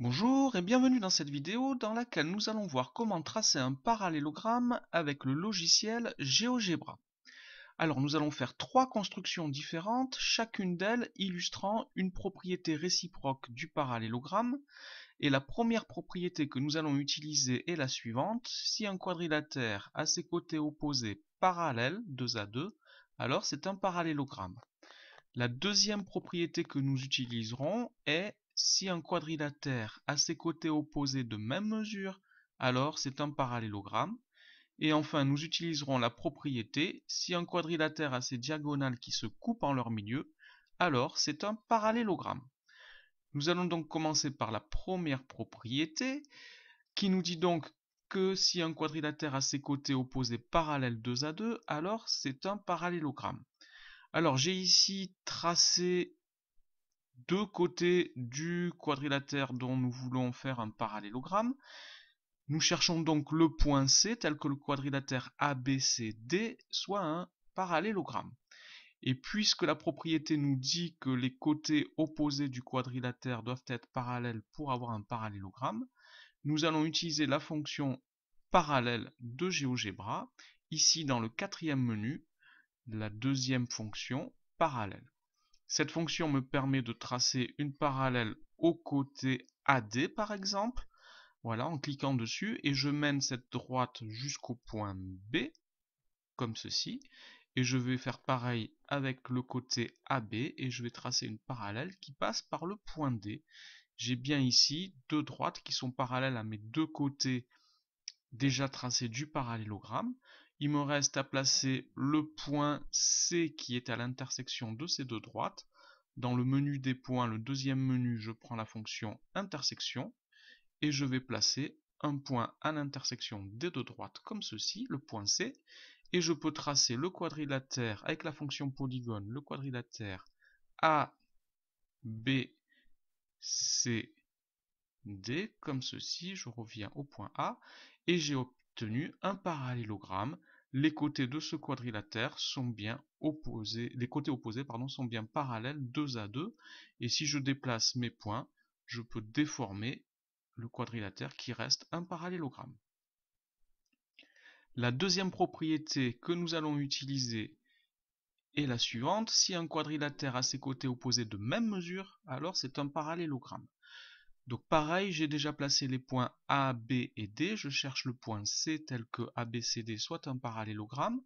Bonjour et bienvenue dans cette vidéo dans laquelle nous allons voir comment tracer un parallélogramme avec le logiciel GeoGebra. Alors nous allons faire trois constructions différentes, chacune d'elles illustrant une propriété réciproque du parallélogramme. Et la première propriété que nous allons utiliser est la suivante. Si un quadrilatère a ses côtés opposés parallèles, 2 à 2, alors c'est un parallélogramme. La deuxième propriété que nous utiliserons est si un quadrilatère a ses côtés opposés de même mesure, alors c'est un parallélogramme. Et enfin, nous utiliserons la propriété, si un quadrilatère a ses diagonales qui se coupent en leur milieu, alors c'est un parallélogramme. Nous allons donc commencer par la première propriété, qui nous dit donc que si un quadrilatère a ses côtés opposés parallèles deux à deux, alors c'est un parallélogramme. Alors j'ai ici tracé deux côtés du quadrilatère dont nous voulons faire un parallélogramme. Nous cherchons donc le point C tel que le quadrilatère ABCD soit un parallélogramme. Et puisque la propriété nous dit que les côtés opposés du quadrilatère doivent être parallèles pour avoir un parallélogramme, nous allons utiliser la fonction parallèle de GeoGebra, ici dans le quatrième menu, la deuxième fonction parallèle. Cette fonction me permet de tracer une parallèle au côté AD par exemple, voilà, en cliquant dessus, et je mène cette droite jusqu'au point B, comme ceci, et je vais faire pareil avec le côté AB, et je vais tracer une parallèle qui passe par le point D. J'ai bien ici deux droites qui sont parallèles à mes deux côtés déjà tracés du parallélogramme, il me reste à placer le point C qui est à l'intersection de ces deux droites. Dans le menu des points, le deuxième menu, je prends la fonction intersection et je vais placer un point à l'intersection des deux droites comme ceci, le point C, et je peux tracer le quadrilatère avec la fonction polygone, le quadrilatère A, B, C, D comme ceci, je reviens au point A, et j'ai obtenu un parallélogramme. Les côtés de ce quadrilatère sont bien opposés, les côtés opposés pardon, sont bien parallèles deux à deux. et si je déplace mes points, je peux déformer le quadrilatère qui reste un parallélogramme. La deuxième propriété que nous allons utiliser est la suivante. Si un quadrilatère a ses côtés opposés de même mesure, alors c'est un parallélogramme. Donc pareil, j'ai déjà placé les points A, B et D. Je cherche le point C tel que ABCD soit un parallélogramme.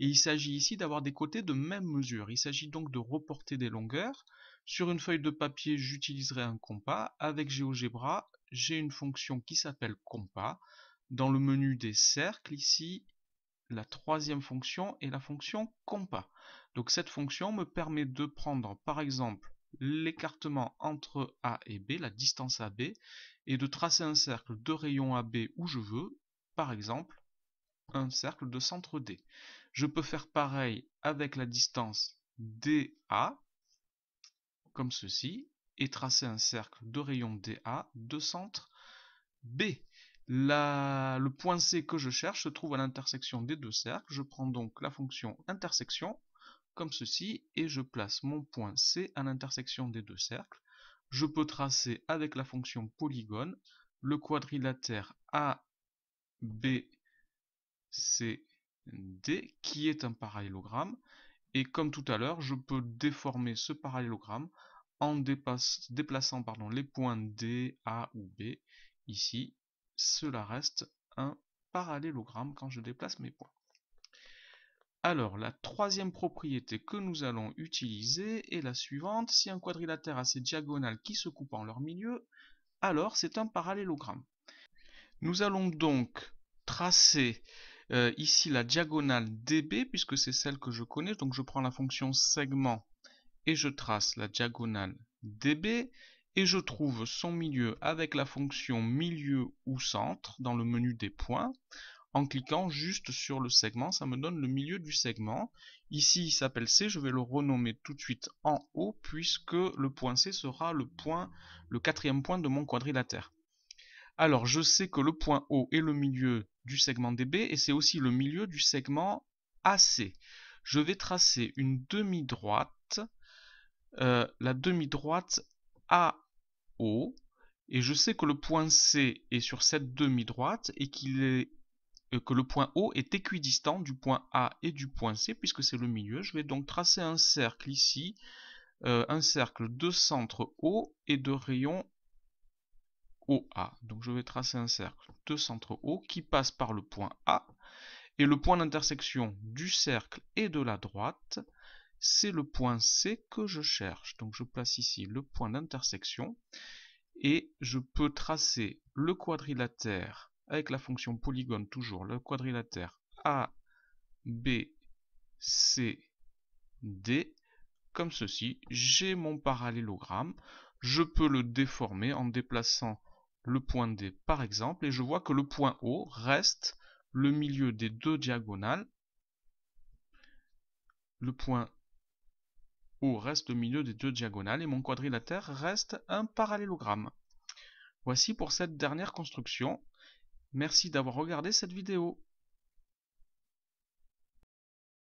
Et il s'agit ici d'avoir des côtés de même mesure. Il s'agit donc de reporter des longueurs. Sur une feuille de papier, j'utiliserai un compas. Avec GeoGebra, j'ai une fonction qui s'appelle compas. Dans le menu des cercles, ici, la troisième fonction est la fonction compas. Donc cette fonction me permet de prendre, par exemple, l'écartement entre A et B, la distance AB, et de tracer un cercle de rayon AB où je veux, par exemple un cercle de centre D. Je peux faire pareil avec la distance DA, comme ceci, et tracer un cercle de rayon DA de centre B. le point C que je cherche se trouve à l'intersection des deux cercles. Je prends donc la fonction intersection comme ceci, et je place mon point C à l'intersection des deux cercles. Je peux tracer avec la fonction polygone le quadrilatère ABCD, qui est un parallélogramme. Et comme tout à l'heure, je peux déformer ce parallélogramme en déplaçant les points D, A ou B. Ici, cela reste un parallélogramme quand je déplace mes points. Alors, la troisième propriété que nous allons utiliser est la suivante. Si un quadrilatère a ses diagonales qui se coupent en leur milieu, alors c'est un parallélogramme. Nous allons donc tracer euh, ici la diagonale db, puisque c'est celle que je connais. Donc je prends la fonction segment et je trace la diagonale db. Et je trouve son milieu avec la fonction milieu ou centre dans le menu des points en cliquant juste sur le segment, ça me donne le milieu du segment. Ici, il s'appelle C, je vais le renommer tout de suite en haut, puisque le point C sera le, point, le quatrième point de mon quadrilatère. Alors, je sais que le point O est le milieu du segment DB, et c'est aussi le milieu du segment AC. Je vais tracer une demi-droite, euh, la demi-droite AO, et je sais que le point C est sur cette demi-droite, et qu'il est euh, que le point O est équidistant du point A et du point C, puisque c'est le milieu. Je vais donc tracer un cercle ici, euh, un cercle de centre O et de rayon OA. Donc je vais tracer un cercle de centre O qui passe par le point A, et le point d'intersection du cercle et de la droite, c'est le point C que je cherche. Donc je place ici le point d'intersection, et je peux tracer le quadrilatère avec la fonction polygone toujours le quadrilatère A, B, C, D, comme ceci. J'ai mon parallélogramme, je peux le déformer en déplaçant le point D par exemple, et je vois que le point O reste le milieu des deux diagonales. Le point O reste le milieu des deux diagonales et mon quadrilatère reste un parallélogramme. Voici pour cette dernière construction Merci d'avoir regardé cette vidéo.